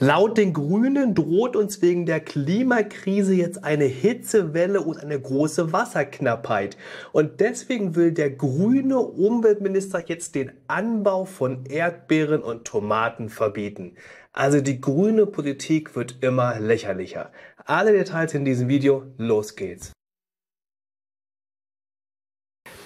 Laut den Grünen droht uns wegen der Klimakrise jetzt eine Hitzewelle und eine große Wasserknappheit. Und deswegen will der grüne Umweltminister jetzt den Anbau von Erdbeeren und Tomaten verbieten. Also die grüne Politik wird immer lächerlicher. Alle Details in diesem Video, los geht's.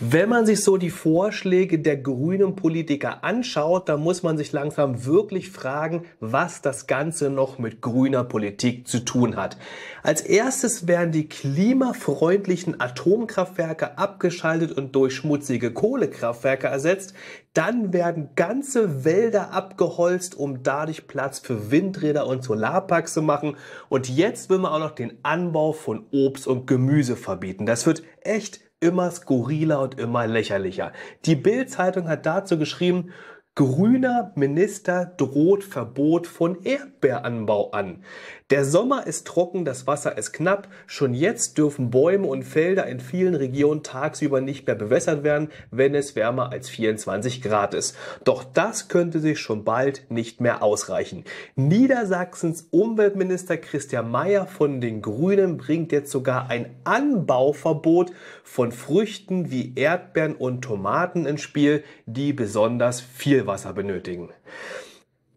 Wenn man sich so die Vorschläge der grünen Politiker anschaut, dann muss man sich langsam wirklich fragen, was das Ganze noch mit grüner Politik zu tun hat. Als erstes werden die klimafreundlichen Atomkraftwerke abgeschaltet und durch schmutzige Kohlekraftwerke ersetzt. Dann werden ganze Wälder abgeholzt, um dadurch Platz für Windräder und Solarparks zu machen. Und jetzt will man auch noch den Anbau von Obst und Gemüse verbieten. Das wird echt immer skurriler und immer lächerlicher. Die Bild-Zeitung hat dazu geschrieben, Grüner Minister droht Verbot von Erdbeeranbau an. Der Sommer ist trocken, das Wasser ist knapp. Schon jetzt dürfen Bäume und Felder in vielen Regionen tagsüber nicht mehr bewässert werden, wenn es wärmer als 24 Grad ist. Doch das könnte sich schon bald nicht mehr ausreichen. Niedersachsens Umweltminister Christian Mayer von den Grünen bringt jetzt sogar ein Anbauverbot von Früchten wie Erdbeeren und Tomaten ins Spiel, die besonders viel Wasser benötigen.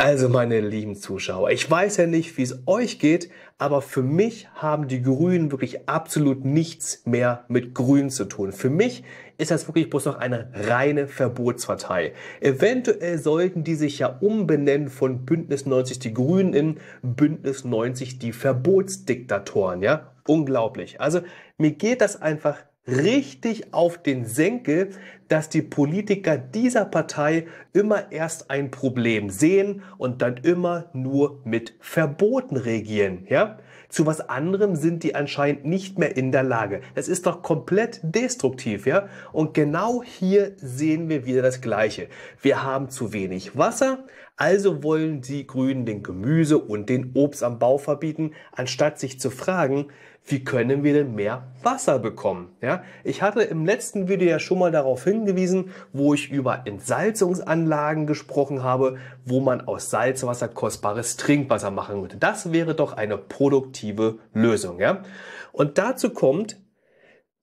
Also meine lieben Zuschauer, ich weiß ja nicht, wie es euch geht, aber für mich haben die Grünen wirklich absolut nichts mehr mit Grün zu tun. Für mich ist das wirklich bloß noch eine reine Verbotspartei. Eventuell sollten die sich ja umbenennen von Bündnis 90 die Grünen in Bündnis 90 die Verbotsdiktatoren, ja? Unglaublich. Also mir geht das einfach richtig auf den Senkel, dass die Politiker dieser Partei immer erst ein Problem sehen und dann immer nur mit Verboten regieren, ja? Zu was anderem sind die anscheinend nicht mehr in der Lage. Das ist doch komplett destruktiv, ja? Und genau hier sehen wir wieder das Gleiche. Wir haben zu wenig Wasser, also wollen die Grünen den Gemüse- und den Obst am Bau verbieten, anstatt sich zu fragen, wie können wir denn mehr Wasser bekommen? Ja, ich hatte im letzten Video ja schon mal darauf hingewiesen, wo ich über Entsalzungsanlagen gesprochen habe, wo man aus Salzwasser kostbares Trinkwasser machen würde. Das wäre doch eine produktive Lösung. Ja? Und dazu kommt,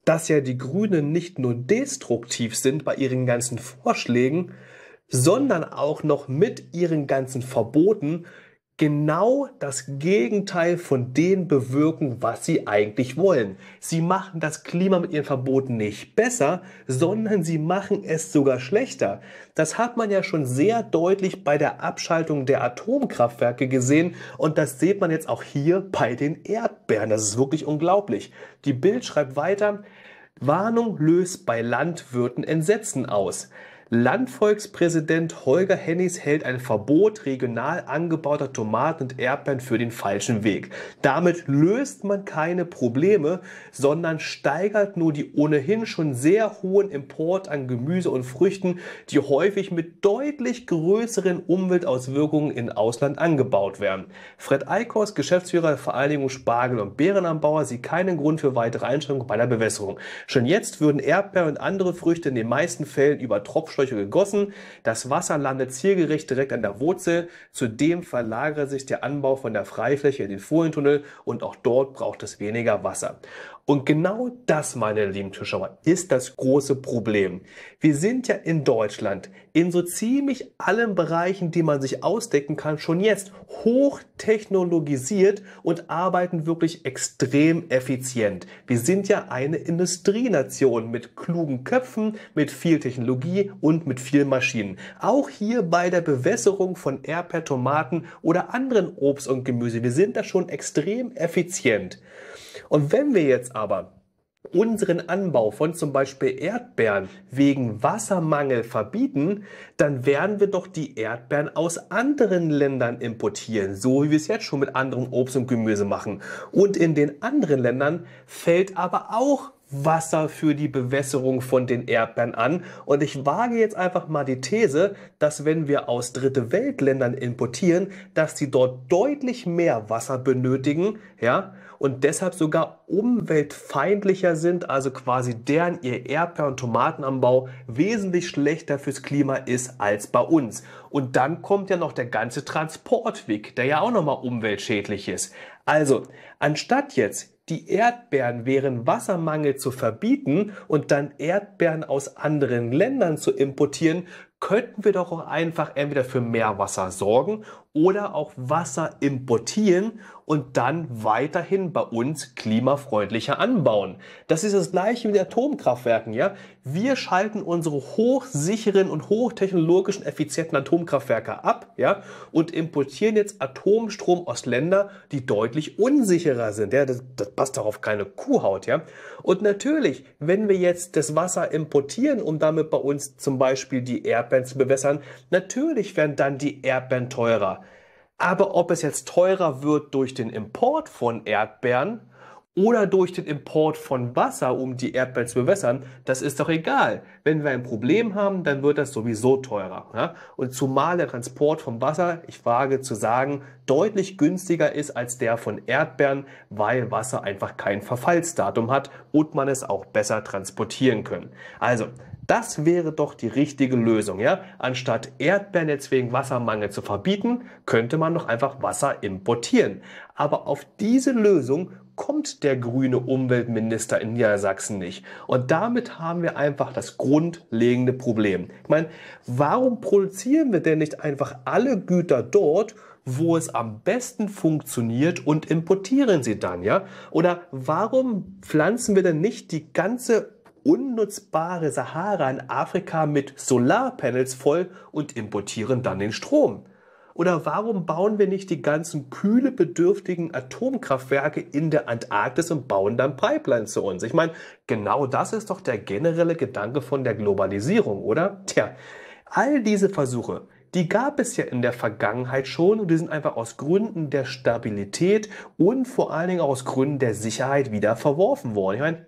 dass ja die Grünen nicht nur destruktiv sind bei ihren ganzen Vorschlägen, sondern auch noch mit ihren ganzen Verboten genau das Gegenteil von dem bewirken, was sie eigentlich wollen. Sie machen das Klima mit ihren Verboten nicht besser, sondern sie machen es sogar schlechter. Das hat man ja schon sehr deutlich bei der Abschaltung der Atomkraftwerke gesehen und das sieht man jetzt auch hier bei den Erdbeeren. Das ist wirklich unglaublich. Die Bild schreibt weiter, Warnung löst bei Landwirten Entsetzen aus. Landvolkspräsident Holger Hennigs hält ein Verbot regional angebauter Tomaten und Erdbeeren für den falschen Weg. Damit löst man keine Probleme, sondern steigert nur die ohnehin schon sehr hohen Import an Gemüse und Früchten, die häufig mit deutlich größeren Umweltauswirkungen in Ausland angebaut werden. Fred Eikos, Geschäftsführer der Vereinigung Spargel und Beerenanbauer, sieht keinen Grund für weitere Einschränkungen bei der Bewässerung. Schon jetzt würden Erdbeeren und andere Früchte in den meisten Fällen über Tropfen Wasserschläuche gegossen. Das Wasser landet zielgericht direkt an der Wurzel. Zudem verlagert sich der Anbau von der Freifläche in den Folientunnel und auch dort braucht es weniger Wasser. Und genau das, meine lieben Zuschauer, ist das große Problem. Wir sind ja in Deutschland in so ziemlich allen Bereichen, die man sich ausdecken kann, schon jetzt hoch technologisiert und arbeiten wirklich extrem effizient. Wir sind ja eine Industrienation mit klugen Köpfen, mit viel Technologie und mit vielen Maschinen. Auch hier bei der Bewässerung von erper oder anderen Obst und Gemüse. Wir sind da schon extrem effizient. Und wenn wir jetzt aber unseren Anbau von zum Beispiel Erdbeeren wegen Wassermangel verbieten, dann werden wir doch die Erdbeeren aus anderen Ländern importieren, so wie wir es jetzt schon mit anderem Obst und Gemüse machen. Und in den anderen Ländern fällt aber auch Wasser für die Bewässerung von den Erdbeeren an. Und ich wage jetzt einfach mal die These, dass wenn wir aus Dritte Weltländern importieren, dass sie dort deutlich mehr Wasser benötigen, ja, und deshalb sogar umweltfeindlicher sind, also quasi deren ihr Erdbeer- und Tomatenanbau wesentlich schlechter fürs Klima ist als bei uns. Und dann kommt ja noch der ganze Transportweg, der ja auch nochmal umweltschädlich ist. Also, anstatt jetzt die Erdbeeren während Wassermangel zu verbieten und dann Erdbeeren aus anderen Ländern zu importieren, könnten wir doch auch einfach entweder für mehr Wasser sorgen oder auch Wasser importieren und dann weiterhin bei uns klimafreundlicher anbauen. Das ist das gleiche mit Atomkraftwerken, ja? Wir schalten unsere hochsicheren und hochtechnologischen effizienten Atomkraftwerke ab, ja, und importieren jetzt Atomstrom aus Ländern, die deutlich unsicherer sind, ja? Das, das passt auf keine Kuhhaut, ja? Und natürlich, wenn wir jetzt das Wasser importieren, um damit bei uns zum Beispiel die Erd Erdbeeren zu bewässern. Natürlich werden dann die Erdbeeren teurer. Aber ob es jetzt teurer wird durch den Import von Erdbeeren oder durch den Import von Wasser, um die Erdbeeren zu bewässern, das ist doch egal. Wenn wir ein Problem haben, dann wird das sowieso teurer. Ja? Und zumal der Transport vom Wasser, ich wage zu sagen, deutlich günstiger ist als der von Erdbeeren, weil Wasser einfach kein Verfallsdatum hat und man es auch besser transportieren kann. Also, das wäre doch die richtige Lösung. Ja? Anstatt Erdbeeren jetzt wegen Wassermangel zu verbieten, könnte man doch einfach Wasser importieren. Aber auf diese Lösung kommt der grüne Umweltminister in Niedersachsen nicht. Und damit haben wir einfach das grundlegende Problem. Ich meine, warum produzieren wir denn nicht einfach alle Güter dort, wo es am besten funktioniert und importieren sie dann, ja? Oder warum pflanzen wir denn nicht die ganze unnutzbare Sahara in Afrika mit Solarpanels voll und importieren dann den Strom? Oder warum bauen wir nicht die ganzen kühlebedürftigen Atomkraftwerke in der Antarktis und bauen dann Pipelines zu uns? Ich meine, genau das ist doch der generelle Gedanke von der Globalisierung, oder? Tja, all diese Versuche, die gab es ja in der Vergangenheit schon und die sind einfach aus Gründen der Stabilität und vor allen Dingen aus Gründen der Sicherheit wieder verworfen worden. Ich meine,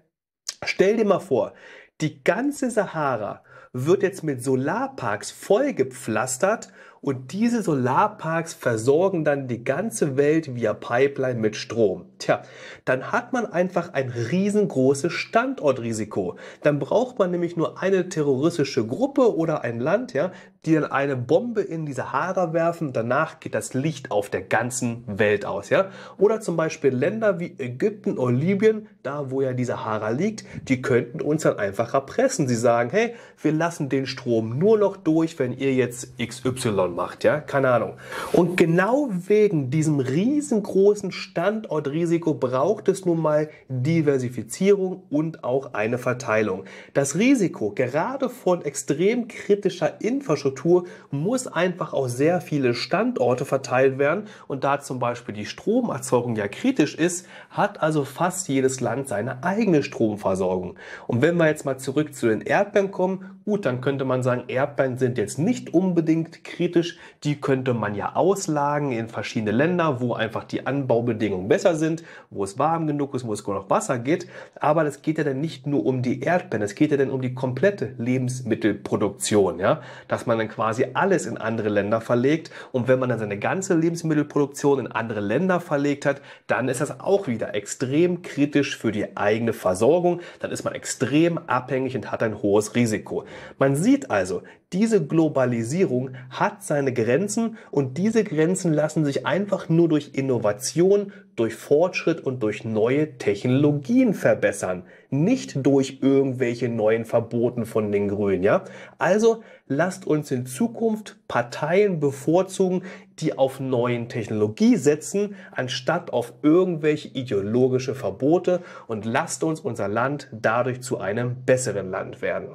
Stell dir mal vor, die ganze Sahara wird jetzt mit Solarparks vollgepflastert und diese Solarparks versorgen dann die ganze Welt via Pipeline mit Strom. Tja, dann hat man einfach ein riesengroßes Standortrisiko. Dann braucht man nämlich nur eine terroristische Gruppe oder ein Land, ja, die dann eine Bombe in die Sahara werfen. Danach geht das Licht auf der ganzen Welt aus, ja. Oder zum Beispiel Länder wie Ägypten oder Libyen, da wo ja die Sahara liegt, die könnten uns dann einfach erpressen. Sie sagen, hey, wir lassen den Strom nur noch durch, wenn ihr jetzt XY Amazon macht, ja, keine Ahnung. Und genau wegen diesem riesengroßen Standortrisiko braucht es nun mal Diversifizierung und auch eine Verteilung. Das Risiko gerade von extrem kritischer Infrastruktur muss einfach auf sehr viele Standorte verteilt werden und da zum Beispiel die Stromerzeugung ja kritisch ist, hat also fast jedes Land seine eigene Stromversorgung. Und wenn wir jetzt mal zurück zu den Erdbeeren kommen, Gut, dann könnte man sagen, Erdbeeren sind jetzt nicht unbedingt kritisch. Die könnte man ja auslagen in verschiedene Länder, wo einfach die Anbaubedingungen besser sind, wo es warm genug ist, wo es genug Wasser geht. Aber das geht ja dann nicht nur um die Erdbeeren, es geht ja dann um die komplette Lebensmittelproduktion, ja, dass man dann quasi alles in andere Länder verlegt. Und wenn man dann seine ganze Lebensmittelproduktion in andere Länder verlegt hat, dann ist das auch wieder extrem kritisch für die eigene Versorgung. Dann ist man extrem abhängig und hat ein hohes Risiko. Man sieht also, diese Globalisierung hat seine Grenzen und diese Grenzen lassen sich einfach nur durch Innovation, durch Fortschritt und durch neue Technologien verbessern, nicht durch irgendwelche neuen Verboten von den Grünen, ja? Also lasst uns in Zukunft Parteien bevorzugen, die auf neuen Technologie setzen, anstatt auf irgendwelche ideologische Verbote und lasst uns unser Land dadurch zu einem besseren Land werden.